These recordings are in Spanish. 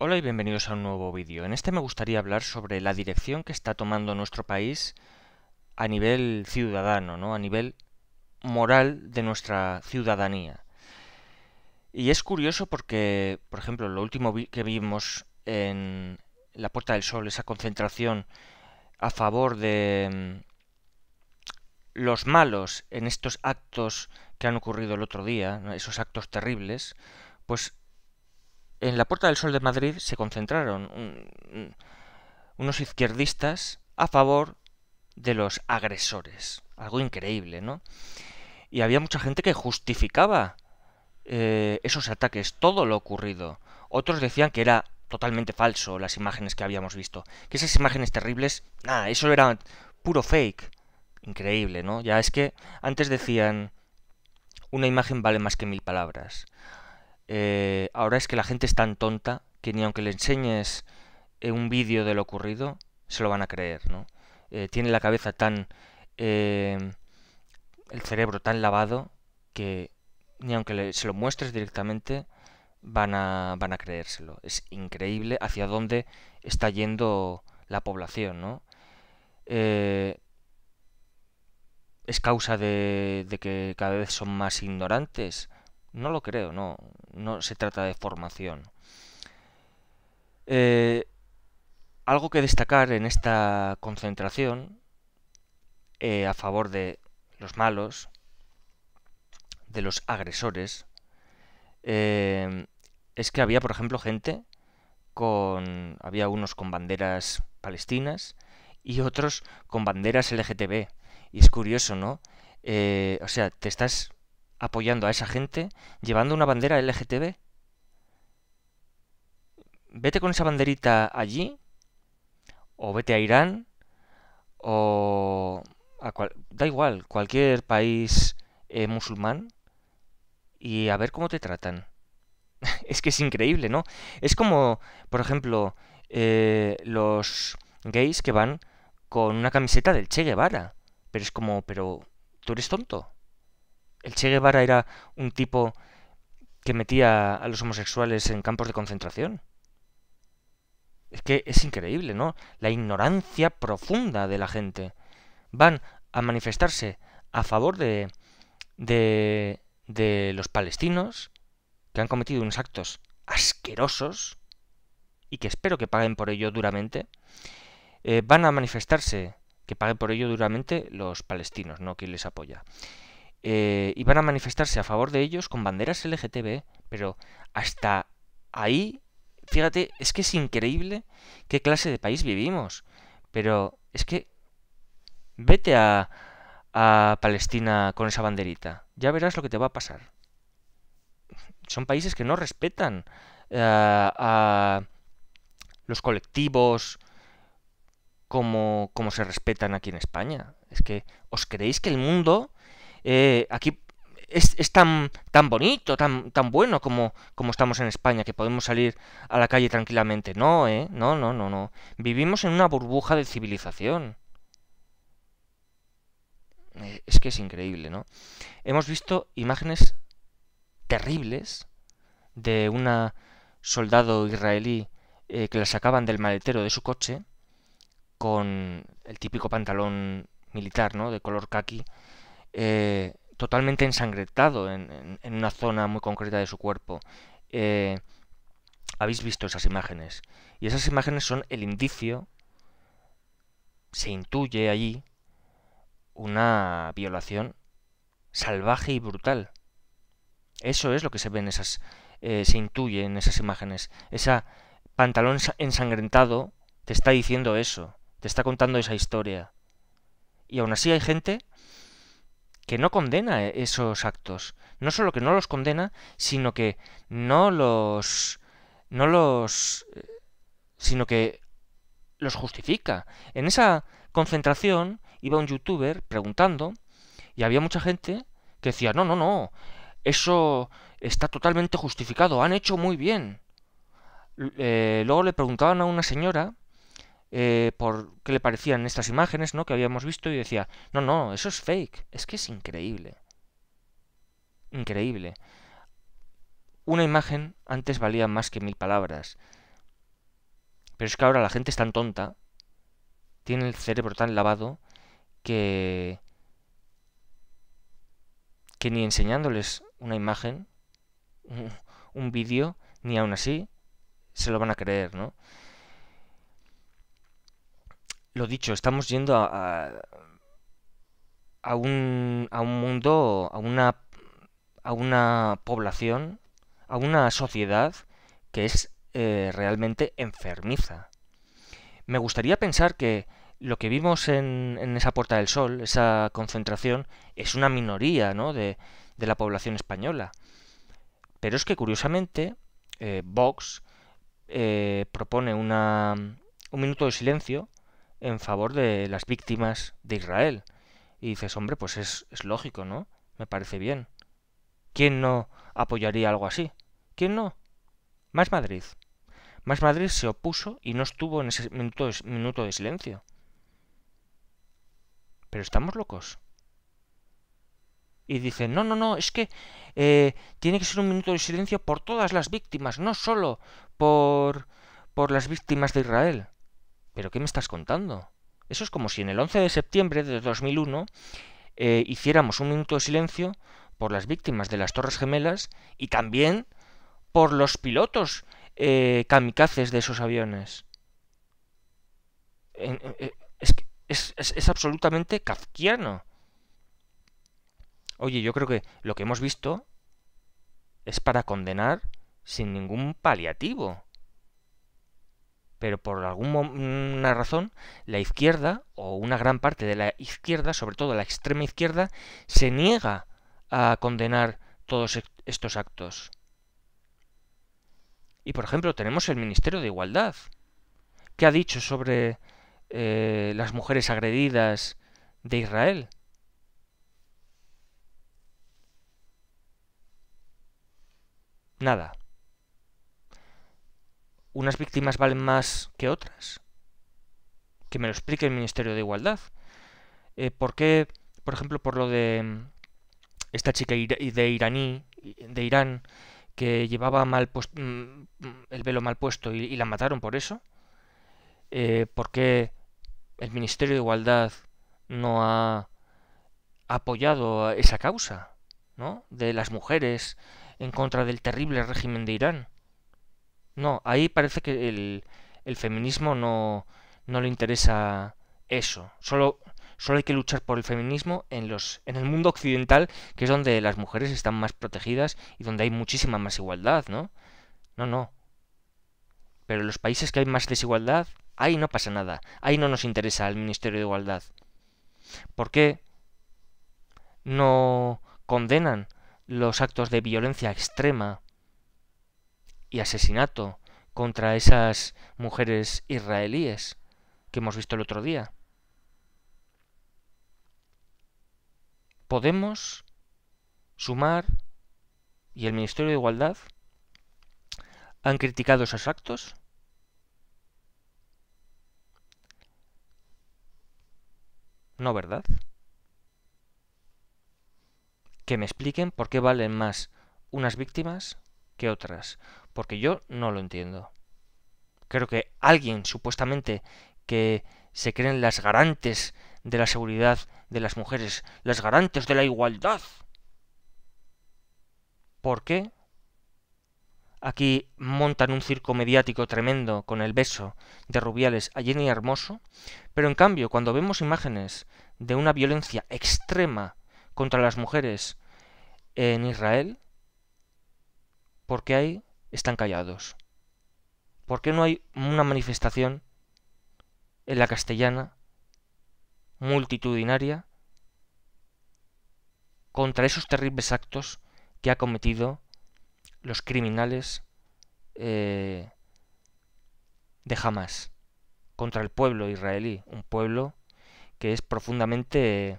Hola y bienvenidos a un nuevo vídeo. En este me gustaría hablar sobre la dirección que está tomando nuestro país a nivel ciudadano, ¿no? a nivel moral de nuestra ciudadanía. Y es curioso porque, por ejemplo, lo último que vimos en la Puerta del Sol, esa concentración a favor de mm, los malos en estos actos que han ocurrido el otro día, esos actos terribles, pues en la Puerta del Sol de Madrid se concentraron unos izquierdistas a favor de los agresores. Algo increíble, ¿no? Y había mucha gente que justificaba eh, esos ataques, todo lo ocurrido. Otros decían que era totalmente falso las imágenes que habíamos visto. Que esas imágenes terribles, nada, eso era puro fake. Increíble, ¿no? Ya es que antes decían, una imagen vale más que mil palabras. Eh, ahora es que la gente es tan tonta que ni aunque le enseñes eh, un vídeo de lo ocurrido, se lo van a creer, ¿no? Eh, tiene la cabeza tan... el cerebro tan lavado que ni aunque se lo muestres directamente, van a, van a creérselo. Es increíble hacia dónde está yendo la población, ¿no? ¿Es causa de, de que cada vez son más ignorantes? No lo creo, no no se trata de formación. Eh, algo que destacar en esta concentración eh, a favor de los malos, de los agresores, eh, es que había, por ejemplo, gente con... había unos con banderas palestinas y otros con banderas LGTB. Y es curioso, ¿no? o sea, te estás apoyando a esa gente llevando una bandera LGTB. Vete con esa banderita allí, o vete a Irán, o a cual, da igual, cualquier país eh, musulmán, y a ver cómo te tratan. es que es increíble, ¿no? Es como, por ejemplo, eh, los gays que van con una camiseta del Che Guevara. Pero es como, pero, ¿tú eres tonto? El Che Guevara era un tipo que metía a los homosexuales en campos de concentración. Es que es increíble, ¿no? La ignorancia profunda de la gente. Van a manifestarse a favor de, de, los palestinos que han cometido unos actos asquerosos y que espero que paguen por ello duramente. Eh, van a manifestarse que paguen por ello duramente los palestinos, no quien les apoya. Eh, iban a manifestarse a favor de ellos con banderas LGTB, pero hasta ahí, fíjate, es que es increíble qué clase de país vivimos, pero es que vete a, Palestina con esa banderita, ya verás lo que te va a pasar. Son países que no respetan eh, a los colectivos como, como se respetan aquí en España. Es que, ¿os creéis que el mundo eh, aquí es, tan, bonito, tan, tan bueno como, estamos en España, que podemos salir a la calle tranquilamente. No, ¿eh? No, no, no, no. Vivimos en una burbuja de civilización. Eh, es que es increíble, ¿no? Hemos visto imágenes terribles de una soldado israelí eh, que la sacaban del maletero de su coche con el típico pantalón militar, ¿no? De color khaki eh, totalmente ensangrentado en, una zona muy concreta de su cuerpo. Eh, habéis visto esas imágenes. Y esas imágenes son el indicio, se intuye allí, una violación salvaje y brutal. Eso es lo que se ve en esas, eh, se intuye en esas imágenes. Ese pantalón ensangrentado te está diciendo eso, te está contando esa historia. Y aún así hay gente que no condena eh, esos actos. No solo que no los condena, sino que no los... no los... Eh, sino que los justifica. En esa concentración iba un youtuber preguntando y había mucha gente que decía, no, no, no, eso está totalmente justificado, han hecho muy bien. Eh, luego le preguntaban a una señora eh, por qué le parecían estas imágenes ¿no? que habíamos visto y decía, no, no, eso es fake, es que es increíble. Increíble. Una imagen antes valía más que mil palabras. Pero es que ahora la gente es tan tonta, tiene el cerebro tan lavado, que, que ni enseñándoles una imagen, un vídeo, ni aún así se lo van a creer, ¿no? Lo dicho, estamos yendo a, un, mundo, a una, población, a una sociedad que es eh, realmente enfermiza. Me gustaría pensar que lo que vimos en, esa Puerta del Sol, esa concentración, es una minoría de, la población española. Pero es que curiosamente, eh, Vox eh, propone un minuto de silencio en favor de las víctimas de Israel. Y dices, hombre, pues es, lógico, ¿no? Me parece bien. ¿Quién no apoyaría algo así? ¿Quién no? Más Madrid. Más Madrid se opuso y no estuvo en ese minuto de, minuto de silencio. Pero estamos locos. Y dicen, no, no, no, es que eh, tiene que ser un minuto de silencio por todas las víctimas, no solo por, por las víctimas de Israel. ¿Pero qué me estás contando? Eso es como si en el 11 de septiembre de 2001 eh, hiciéramos un minuto de silencio por las víctimas de las Torres Gemelas y también por los pilotos eh, kamikazes de esos aviones. Eh, es, es absolutamente kafkiano. Oye, yo creo que lo que hemos visto es para condenar sin ningún paliativo pero por alguna razón la izquierda, o una gran parte de la izquierda, sobre todo la extrema izquierda, se niega a condenar todos e-, estos actos. Y por ejemplo, tenemos el Ministerio de Igualdad, ¿Qué ha dicho sobre eh, las mujeres agredidas de Israel. Nada unas víctimas valen más que otras? Que me lo explique el Ministerio de Igualdad. Eh, ¿Por qué, por ejemplo, por lo de mm, esta chica de iraní, de Irán, que llevaba mal mm, mm, el velo mal puesto y, la mataron por eso? Eh, ¿Por qué el Ministerio de Igualdad no ha apoyado esa causa, ¿no? De las mujeres en contra del terrible régimen de Irán. No, ahí parece que el, feminismo no, no, le interesa eso. Solo, solo hay que luchar por el feminismo en, los, en el mundo occidental, que es donde las mujeres están más protegidas y donde hay muchísima más igualdad, ¿no? No, no. Pero en los países que hay más desigualdad, ahí no pasa nada. Ahí no nos interesa el Ministerio de Igualdad. ¿Por qué no condenan los actos de violencia extrema y asesinato contra esas mujeres israelíes que hemos visto el otro día. Podemos sumar y el Ministerio de Igualdad han criticado esos actos. No, ¿verdad? Que me expliquen por qué valen más unas víctimas que otras. Porque yo no lo entiendo. Creo que alguien, supuestamente, que se creen las garantes de la seguridad de las mujeres, las garantes de la igualdad. ¿Por qué? Aquí montan un circo mediático tremendo con el beso de Rubiales a Jenny Hermoso, pero en cambio cuando vemos imágenes de una violencia extrema contra las mujeres en Israel, ¿por qué hay están callados? ¿Por qué no hay una manifestación en la castellana multitudinaria contra esos terribles actos que ha cometido los criminales eh, de Hamas contra el pueblo israelí, un pueblo que es profundamente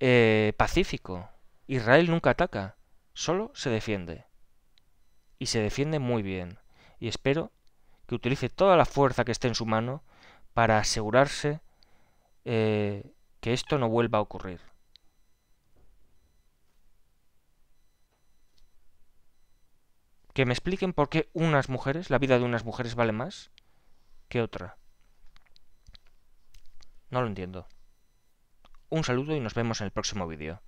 eh, pacífico. Israel nunca ataca, solo se defiende y se defiende muy bien, y espero que utilice toda la fuerza que esté en su mano para asegurarse eh, que esto no vuelva a ocurrir. que me expliquen por qué unas mujeres, la vida de unas mujeres vale más que otra. No lo entiendo. Un saludo y nos vemos en el próximo vídeo.